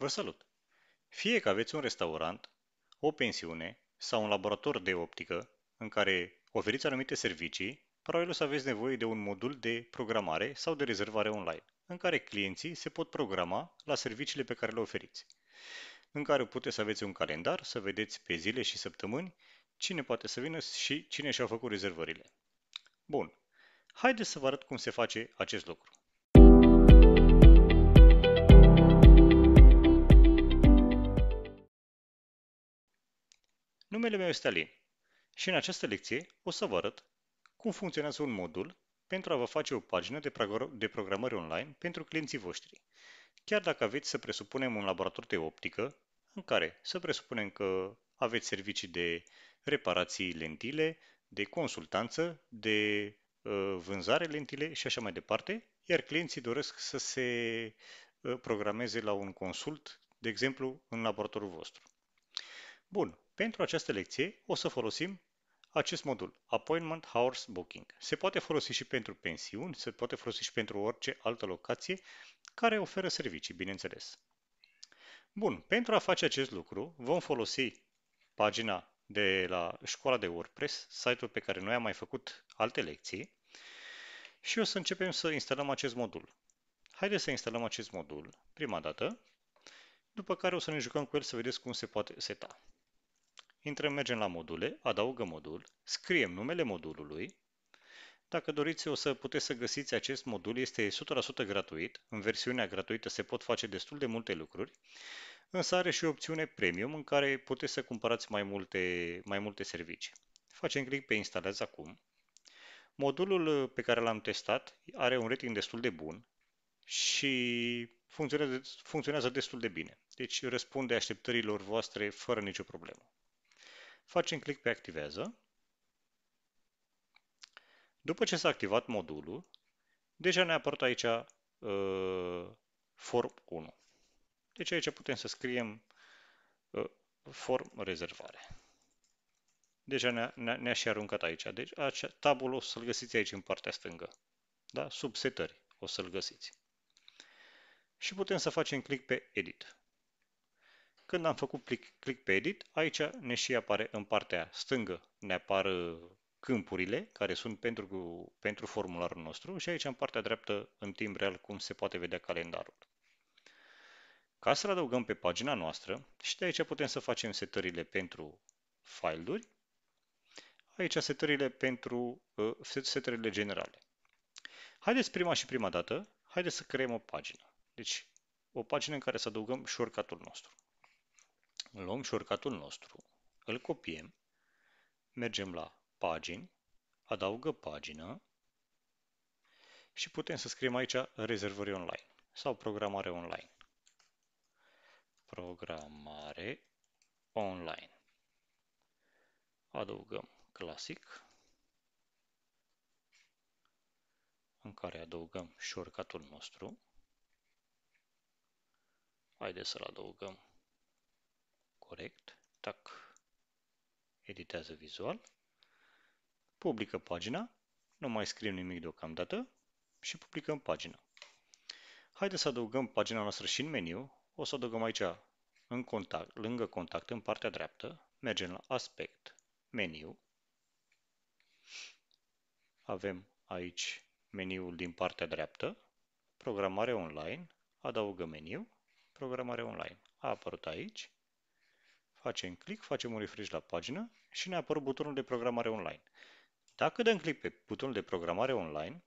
Vă salut! Fie că aveți un restaurant, o pensiune sau un laborator de optică în care oferiți anumite servicii, probabil o să aveți nevoie de un modul de programare sau de rezervare online, în care clienții se pot programa la serviciile pe care le oferiți, în care puteți să aveți un calendar, să vedeți pe zile și săptămâni cine poate să vină și cine și-a făcut rezervările. Bun, haideți să vă arăt cum se face acest lucru. Numele meu este Alin și în această lecție o să vă arăt cum funcționează un modul pentru a vă face o pagină de, de programări online pentru clienții voștri. Chiar dacă aveți să presupunem un laborator de optică, în care să presupunem că aveți servicii de reparații lentile, de consultanță, de ă, vânzare lentile și așa mai departe, iar clienții doresc să se ă, programeze la un consult, de exemplu, în laboratorul vostru. Bun, pentru această lecție o să folosim acest modul, Appointment Hours Booking. Se poate folosi și pentru pensiuni, se poate folosi și pentru orice altă locație care oferă servicii, bineînțeles. Bun, pentru a face acest lucru vom folosi pagina de la școala de WordPress, site-ul pe care noi am mai făcut alte lecții și o să începem să instalăm acest modul. Haideți să instalăm acest modul prima dată, după care o să ne jucăm cu el să vedeți cum se poate seta. Intrăm, mergem la module, adaugă modul, scriem numele modulului. Dacă doriți, o să puteți să găsiți acest modul, este 100% gratuit. În versiunea gratuită se pot face destul de multe lucruri, însă are și o opțiune premium în care puteți să cumpărați mai multe, mai multe servicii. Facem click pe instalează acum. Modulul pe care l-am testat are un rating destul de bun și funcționează, funcționează destul de bine. Deci răspunde așteptărilor voastre fără nicio problemă facem click pe Activează. După ce s-a activat modulul, deja ne-a apărut aici uh, form 1. Deci aici putem să scriem uh, form rezervare. Deja ne-a ne, ne și aruncat aici. Deci acea, tabul o să-l găsiți aici în partea stângă. Da? Sub setări o să-l găsiți. Și putem să facem click pe Edit. Când am făcut click, click pe edit, aici ne și apare în partea stângă, ne apar uh, câmpurile care sunt pentru, pentru formularul nostru și aici în partea dreaptă, în timp real, cum se poate vedea calendarul. Ca să adăugăm pe pagina noastră și de aici putem să facem setările pentru file-uri, aici setările pentru uh, setările generale. Haideți prima și prima dată, haideți să creăm o pagină. Deci, o pagină în care să adăugăm shortcut-ul nostru luăm șurcatul nostru, îl copiem, mergem la pagini, adaugă pagină și putem să scriem aici rezervări online sau programare online. Programare online. Adăugăm clasic, în care adăugăm șorcatul nostru. Haideți să-l adăugăm corect, tac, editează vizual, publică pagina, nu mai scriem nimic deocamdată și publicăm pagina. Haideți să adăugăm pagina noastră și în meniu, o să adăugăm aici în contact, lângă contact, în partea dreaptă, mergem la aspect, meniu, avem aici meniul din partea dreaptă, programare online, adaugă meniu, programare online. A apărut aici. Facem click, facem un refresh la pagină și ne apare butonul de programare online. Dacă dăm click pe butonul de programare online,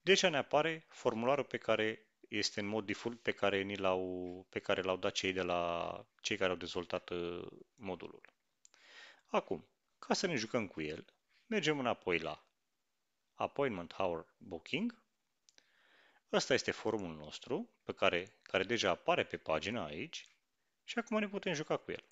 deja ne apare formularul pe care este în mod default pe care, ni l-au, pe care l-au dat cei, de la, cei care au dezvoltat uh, modulul. Acum, ca să ne jucăm cu el, mergem înapoi la Appointment Hour Booking. Ăsta este formul nostru, pe care, care deja apare pe pagina aici. Și acum ne putem juca cu el.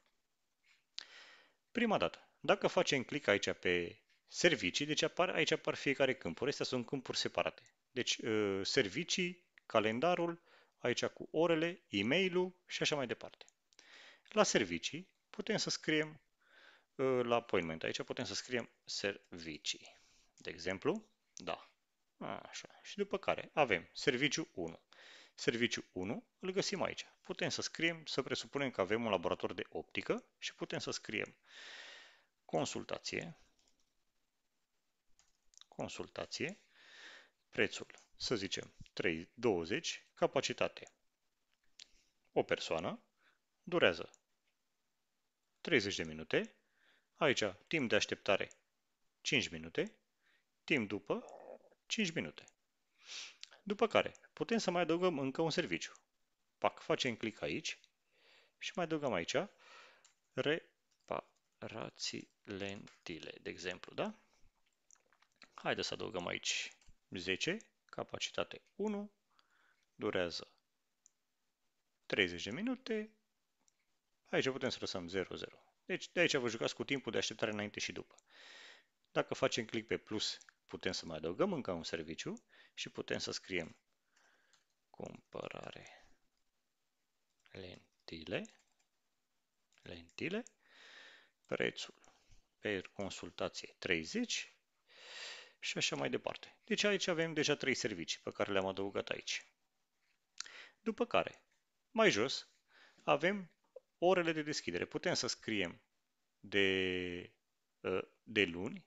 Prima dată, dacă facem click aici pe servicii, deci apar, aici apar fiecare câmpuri. Astea sunt câmpuri separate. Deci uh, servicii, calendarul, aici cu orele, e mail și așa mai departe. La servicii putem să scriem uh, la appointment. Aici putem să scriem servicii. De exemplu, da. Așa. Și după care avem serviciu 1. Serviciu 1 îl găsim aici. Putem să scriem, să presupunem că avem un laborator de optică și putem să scriem consultație, consultație, prețul, să zicem, 3, 20, capacitate. O persoană durează 30 de minute, aici timp de așteptare 5 minute, timp după 5 minute. După care, putem să mai adăugăm încă un serviciu. Pac, facem click aici și mai adăugăm aici reparații lentile, de exemplu, da? Haideți să adăugăm aici 10, capacitate 1, durează 30 de minute, aici putem să lăsăm 0, 0. Deci de aici vă jucați cu timpul de așteptare înainte și după. Dacă facem click pe plus, putem să mai adăugăm încă un serviciu și putem să scriem cumpărare lentile, lentile, prețul pe consultație 30 și așa mai departe. Deci aici avem deja trei servicii pe care le-am adăugat aici. După care, mai jos, avem orele de deschidere. Putem să scriem de, uh, de luni,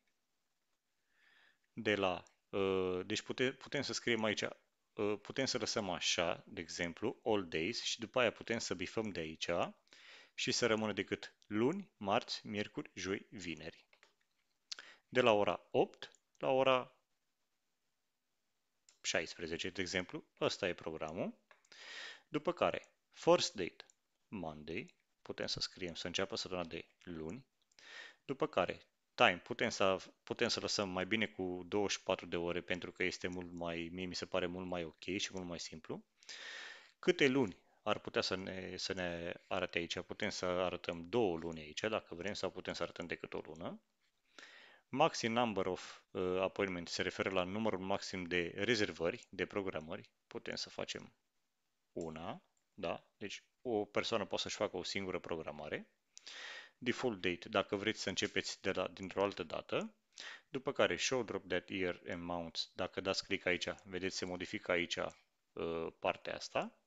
de la Uh, deci putem, putem să scriem aici, uh, putem să lăsăm așa, de exemplu, all days și după aia putem să bifăm de aici și să rămână decât luni, marți, miercuri, joi, vineri. De la ora 8 la ora 16, de exemplu, ăsta e programul. După care, first date, Monday, putem să scriem să înceapă săptămâna de luni, după care time. Putem să, putem să lăsăm mai bine cu 24 de ore pentru că este mult mai, mie mi se pare mult mai ok și mult mai simplu. Câte luni ar putea să ne, să ne arate aici? Putem să arătăm două luni aici, dacă vrem, sau putem să arătăm decât o lună. Maxim number of uh, appointments se referă la numărul maxim de rezervări, de programări. Putem să facem una, da? Deci o persoană poate să-și facă o singură programare default date dacă vreți să începeți de la, dintr-o altă dată, după care show drop that year amount, dacă dați click aici, vedeți se modifică aici uh, partea asta.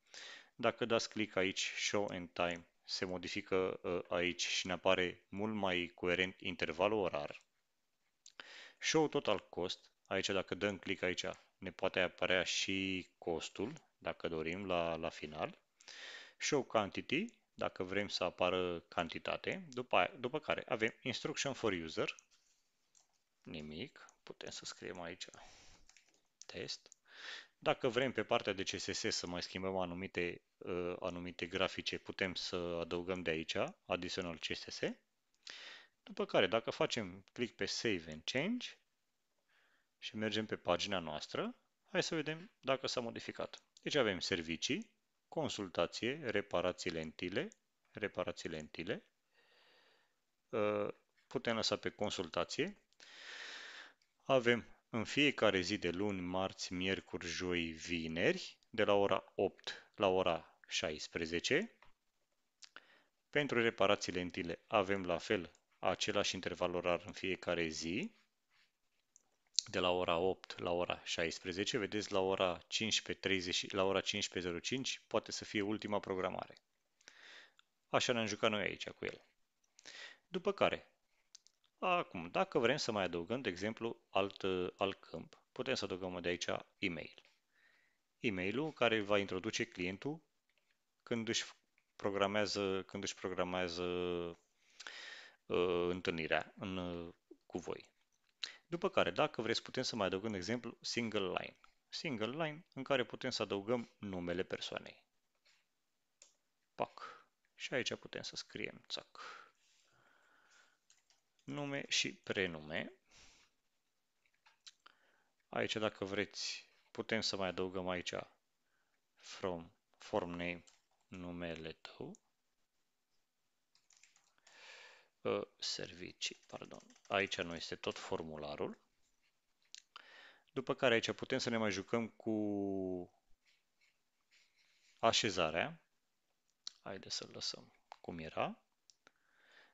Dacă dați click aici show and time, se modifică uh, aici și ne apare mult mai coerent intervalul orar. Show total cost, aici dacă dăm click aici ne poate apărea și costul, dacă dorim, la, la final. Show quantity, dacă vrem să apară cantitate, după, după care avem instruction for user, nimic, putem să scriem aici test. Dacă vrem pe partea de CSS să mai schimbăm anumite, uh, anumite grafice, putem să adăugăm de aici additional CSS. După care, dacă facem click pe Save and Change și mergem pe pagina noastră, hai să vedem dacă s-a modificat. Deci avem servicii, consultație, reparații lentile, reparații lentile, ă, putem lăsa pe consultație. Avem în fiecare zi de luni, marți, miercuri, joi, vineri, de la ora 8 la ora 16. Pentru reparații lentile avem la fel același interval orar în fiecare zi de la ora 8 la ora 16, vedeți la ora 15.30, la ora 15.05 poate să fie ultima programare. Așa ne-am jucat noi aici cu el. După care, acum, dacă vrem să mai adăugăm, de exemplu, alt, alt câmp, putem să adăugăm de aici e-mail. E-mailul care va introduce clientul când își programează, când își programează uh, întâlnirea în, uh, cu voi. După care, dacă vreți, putem să mai adăugăm, exemplu, single line. Single line în care putem să adăugăm numele persoanei. Pac. Și aici putem să scriem, țac, nume și prenume. Aici, dacă vreți, putem să mai adăugăm aici from, form name, numele tău. Uh, servicii, pardon. Aici nu este tot formularul. După care aici putem să ne mai jucăm cu așezarea. Haideți să-l lăsăm cum era.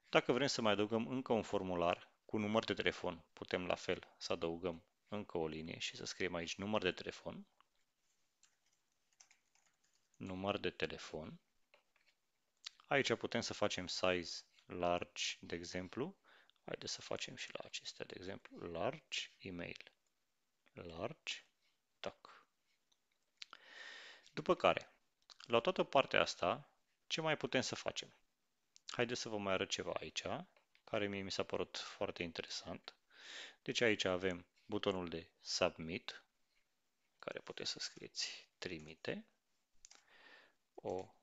Dacă vrem să mai adăugăm încă un formular cu număr de telefon, putem la fel să adăugăm încă o linie și să scriem aici număr de telefon. Număr de telefon. Aici putem să facem size Large, de exemplu. Haideți să facem și la acestea, de exemplu, large email. Large, tac. După care, la toată partea asta, ce mai putem să facem? Haideți să vă mai arăt ceva aici, care mie mi s-a părut foarte interesant. Deci aici avem butonul de Submit, care puteți să scrieți trimite, o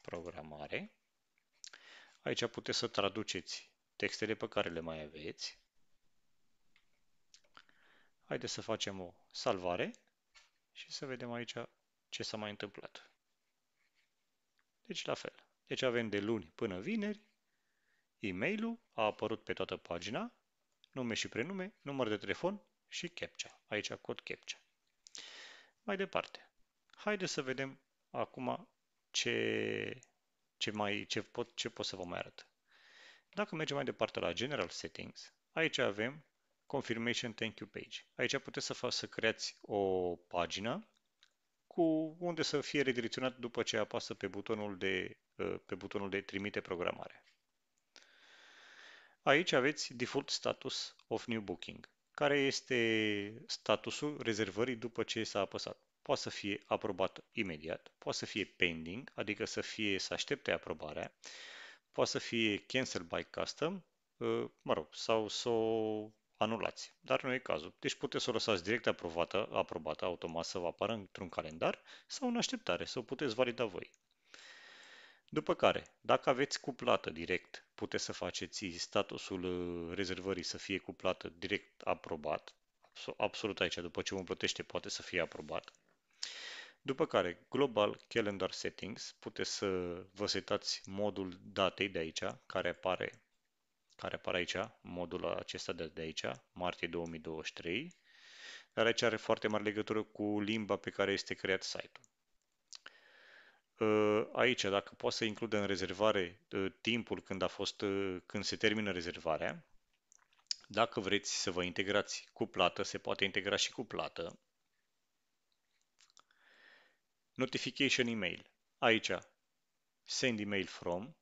programare, Aici puteți să traduceți textele pe care le mai aveți. Haideți să facem o salvare și să vedem aici ce s-a mai întâmplat. Deci la fel. Deci avem de luni până vineri, e-mail-ul a apărut pe toată pagina, nume și prenume, număr de telefon și CAPTCHA. Aici cod CAPTCHA. Mai departe. Haideți să vedem acum ce ce, mai, ce, pot, ce pot să vă mai arăt. Dacă mergem mai departe la General Settings, aici avem Confirmation Thank You Page. Aici puteți să, fac, să creați o pagină cu unde să fie redirecționat după ce apasă pe butonul de, uh, pe butonul de trimite programare. Aici aveți Default Status of New Booking, care este statusul rezervării după ce s-a apăsat poate să fie aprobat imediat, poate să fie pending, adică să fie să aștepte aprobarea, poate să fie cancel by custom, ă, mă rog, sau să o anulați. Dar nu e cazul. Deci puteți să o lăsați direct aprobată, aprobată automat să vă apară într-un calendar sau în așteptare, să o puteți valida voi. După care, dacă aveți cuplată direct, puteți să faceți statusul ă, rezervării să fie cuplată direct aprobat. Absolut aici, după ce vă plătește poate să fie aprobat. După care, Global Calendar Settings, puteți să vă setați modul datei de aici, care apare, care apare aici, modul acesta de, de aici, martie 2023, dar aici are foarte mare legătură cu limba pe care este creat site-ul. Ă, aici, dacă poți să includă în rezervare ă, timpul când, a fost, ă, când se termină rezervarea, dacă vreți să vă integrați cu plată, se poate integra și cu plată. Notification email. Aici, send email from.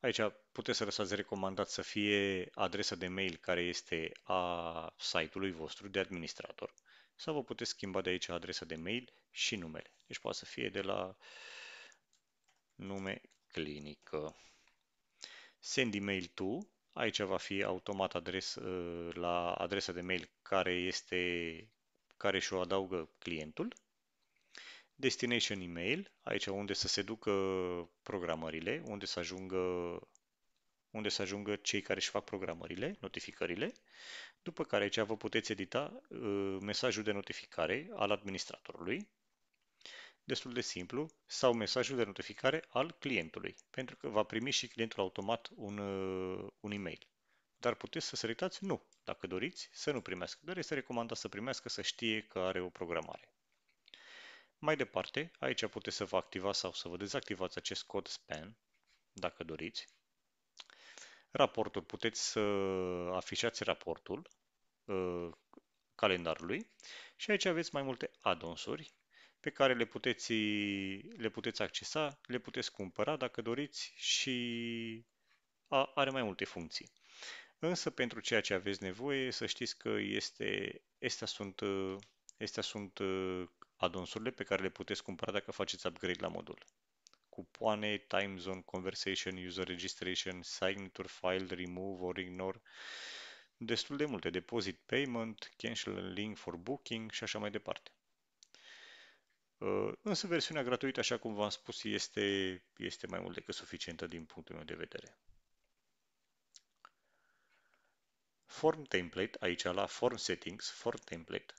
Aici puteți să lăsați recomandat să fie adresa de mail care este a site-ului vostru de administrator sau vă puteți schimba de aici adresa de mail și numele. Deci poate să fie de la nume clinică. Send email to, aici va fi automat adres, ă, la adresa de mail care este care și-o adaugă clientul destination email, aici unde să se ducă programările, unde să ajungă unde să ajungă cei care își fac programările, notificările, după care aici vă puteți edita uh, mesajul de notificare al administratorului, destul de simplu, sau mesajul de notificare al clientului, pentru că va primi și clientul automat un, uh, un e-mail. Dar puteți să selectați nu, dacă doriți să nu primească, dar este recomandat să primească să știe că are o programare. Mai departe, aici puteți să vă activați sau să vă dezactivați acest cod SPAN, dacă doriți. Raportul, puteți să afișați raportul uh, calendarului și aici aveți mai multe addons pe care le puteți, le puteți accesa, le puteți cumpăra dacă doriți și a, are mai multe funcții. Însă pentru ceea ce aveți nevoie, să știți că este, astea sunt, uh, astea sunt uh, Adonsurile pe care le puteți cumpăra dacă faceți upgrade la modul. Cupoane, time zone, conversation, user registration, signature file, remove or ignore, destul de multe, deposit payment, cancel link for booking și așa mai departe. Uh, însă versiunea gratuită, așa cum v-am spus, este, este mai mult decât suficientă din punctul meu de vedere. Form Template, aici la Form Settings, Form Template,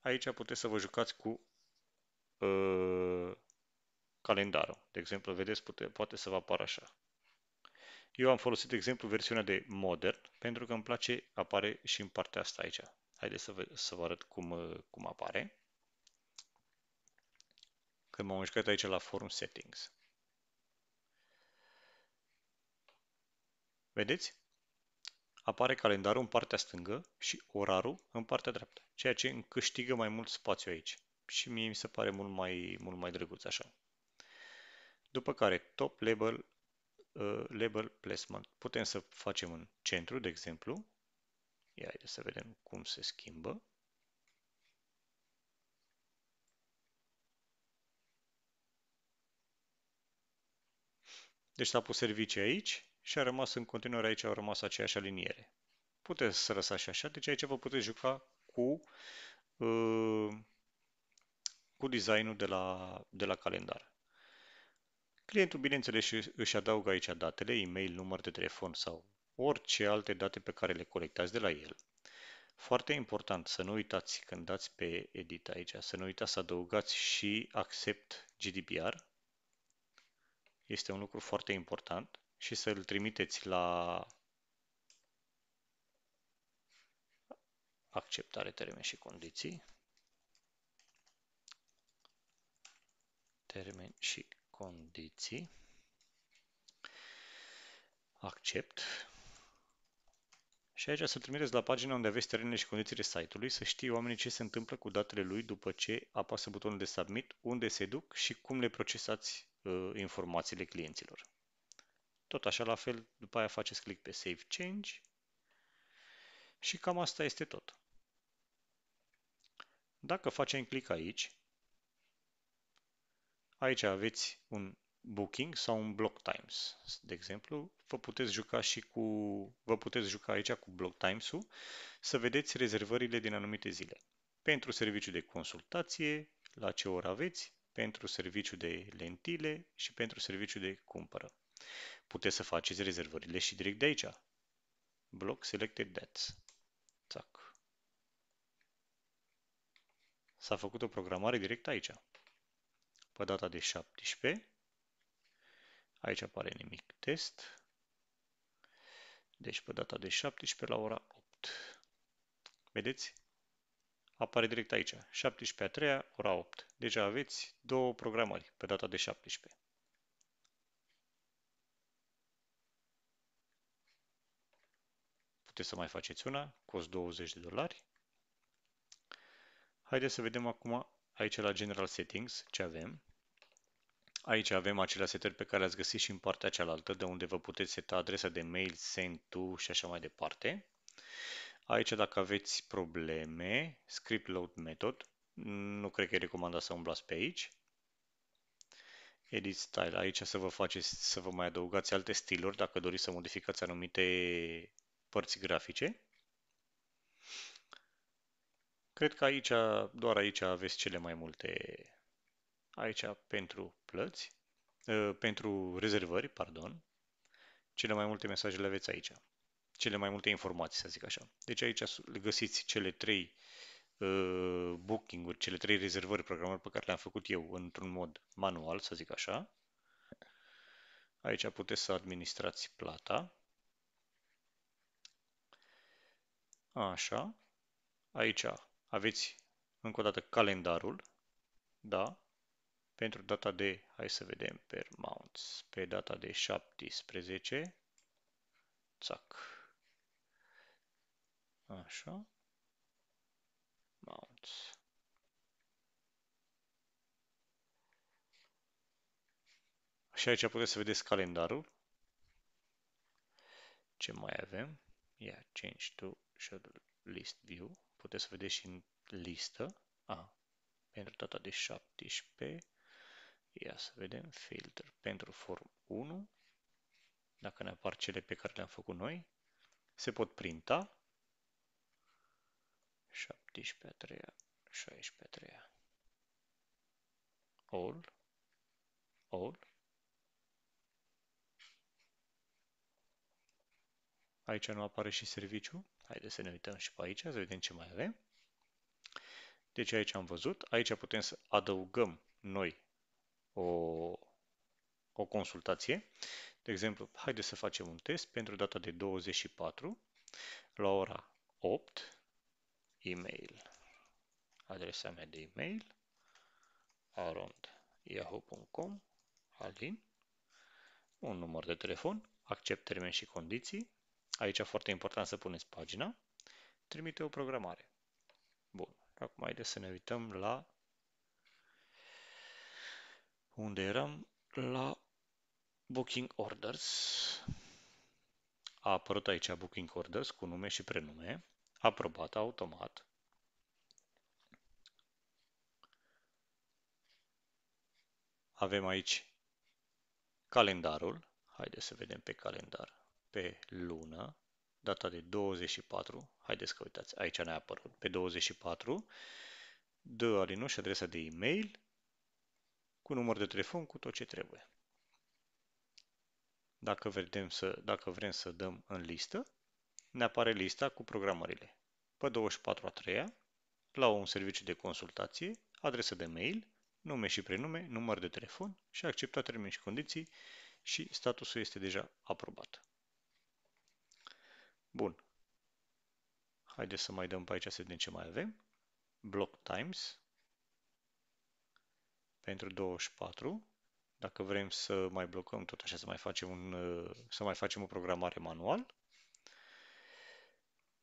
aici puteți să vă jucați cu uh, calendarul. De exemplu, vedeți, pute, poate să vă apară așa. Eu am folosit, de exemplu, versiunea de modern, pentru că îmi place, apare și în partea asta aici. Haideți să vă, să vă arăt cum, uh, cum apare. Când m-am mișcat aici la Form Settings. Vedeți? Apare calendarul în partea stângă și orarul în partea dreaptă, ceea ce îmi câștigă mai mult spațiu aici și mie mi se pare mult mai, mult mai drăguț așa. După care top label, uh, label placement. Putem să facem în centru, de exemplu. Ia să vedem cum se schimbă. Deci s-a pus servicii aici și a rămas în continuare aici, au rămas aceeași aliniere. Puteți să lăsați și așa, deci aici vă puteți juca cu uh, cu designul de la, de la calendar. Clientul, bineînțeles, își adaugă aici datele, e-mail, număr de telefon sau orice alte date pe care le colectați de la el. Foarte important să nu uitați când dați pe edit aici, să nu uitați să adăugați și accept GDPR. Este un lucru foarte important și să îl trimiteți la acceptare termeni și condiții. termeni și condiții, accept și aici să trimiteți la pagina unde aveți terenele și condițiile site-ului, să știe oamenii ce se întâmplă cu datele lui după ce apasă butonul de submit, unde se duc și cum le procesați uh, informațiile clienților. Tot așa, la fel, după aia faceți click pe Save Change și cam asta este tot. Dacă facem click aici, Aici aveți un booking sau un block times. De exemplu, vă puteți juca și cu vă puteți juca aici cu block times-ul să vedeți rezervările din anumite zile. Pentru serviciu de consultație, la ce oră aveți, pentru serviciu de lentile și pentru serviciu de cumpără. Puteți să faceți rezervările și direct de aici. Block selected dates. Tac. S-a făcut o programare direct aici pe data de 17. Aici apare nimic test. Deci pe data de 17 la ora 8. Vedeți? Apare direct aici. 17 a treia, ora 8. Deja deci, aveți două programări pe data de 17. Puteți să mai faceți una, cost 20 de dolari. Haideți să vedem acum Aici la General Settings, ce avem? Aici avem acele setări pe care le-ați găsit și în partea cealaltă, de unde vă puteți seta adresa de mail, send to și așa mai departe. Aici dacă aveți probleme, script load method, nu cred că e recomandat să umblați pe aici. Edit style, aici să vă faceți, să vă mai adăugați alte stiluri dacă doriți să modificați anumite părți grafice. Cred că aici, doar aici aveți cele mai multe, aici pentru plăți, ă, pentru rezervări, pardon, cele mai multe mesaje le aveți aici, cele mai multe informații, să zic așa. Deci aici găsiți cele trei ă, booking-uri, cele trei rezervări programări pe care le-am făcut eu într-un mod manual, să zic așa. Aici puteți să administrați plata. Așa. Aici aveți încă o dată calendarul, da? Pentru data de, hai să vedem, per mounts, pe data de 17, țac, așa, mounts. Și aici puteți să vedeți calendarul. Ce mai avem? Ia, yeah, change to schedule list view puteți să vedeți și în listă. A, pentru data de 17, ia să vedem, filter pentru form 1, dacă ne apar cele pe care le-am făcut noi, se pot printa, 17 a treia, 16 a treia, all, all, aici nu apare și serviciu, Haideți să ne uităm și pe aici, să vedem ce mai avem. Deci aici am văzut, aici putem să adăugăm noi o, o consultație. De exemplu, haideți să facem un test pentru data de 24 la ora 8, e-mail, adresa mea de e-mail, arond.yahoo.com, Alin, un număr de telefon, accept termeni și condiții, aici foarte important să puneți pagina, trimite o programare. Bun, acum haideți să ne uităm la unde eram, la Booking Orders. A apărut aici Booking Orders cu nume și prenume, aprobat automat. Avem aici calendarul. Haideți să vedem pe calendar pe lună, data de 24, haideți că uitați, aici ne-a apărut, pe 24, dă și adresa de e-mail cu număr de telefon, cu tot ce trebuie. Dacă, vedem să, dacă vrem să dăm în listă, ne apare lista cu programările. Pe 24 a 3 la un serviciu de consultație, adresă de mail, nume și prenume, număr de telefon și acceptat termeni și condiții și statusul este deja aprobat. Bun. Haideți să mai dăm pe aici să vedem ce mai avem. Block times pentru 24. Dacă vrem să mai blocăm, tot așa să mai facem, un, să mai facem o programare manual.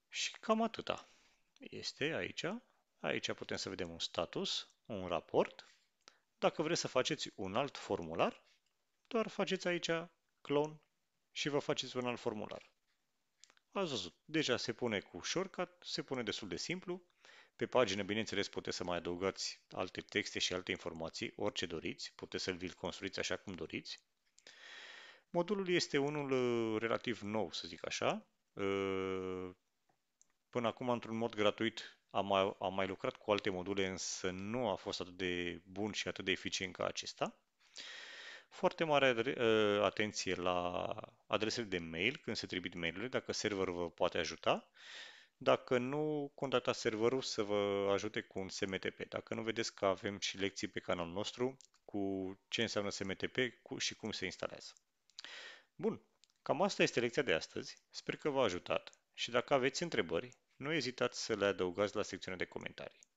Și cam atâta. Este aici. Aici putem să vedem un status, un raport. Dacă vreți să faceți un alt formular, doar faceți aici clone și vă faceți un alt formular. Ați văzut, deja deci se pune cu shortcut, se pune destul de simplu. Pe pagină, bineînțeles, puteți să mai adăugați alte texte și alte informații, orice doriți, puteți să-l vi-l construiți așa cum doriți. Modulul este unul uh, relativ nou, să zic așa. Uh, până acum, într-un mod gratuit, am mai, am mai lucrat cu alte module, însă nu a fost atât de bun și atât de eficient ca acesta foarte mare ă, atenție la adresele de mail când se trimit mail dacă serverul vă poate ajuta. Dacă nu, contactați serverul să vă ajute cu un SMTP. Dacă nu, vedeți că avem și lecții pe canalul nostru cu ce înseamnă SMTP și cum se instalează. Bun, cam asta este lecția de astăzi. Sper că v-a ajutat și dacă aveți întrebări, nu ezitați să le adăugați la secțiunea de comentarii.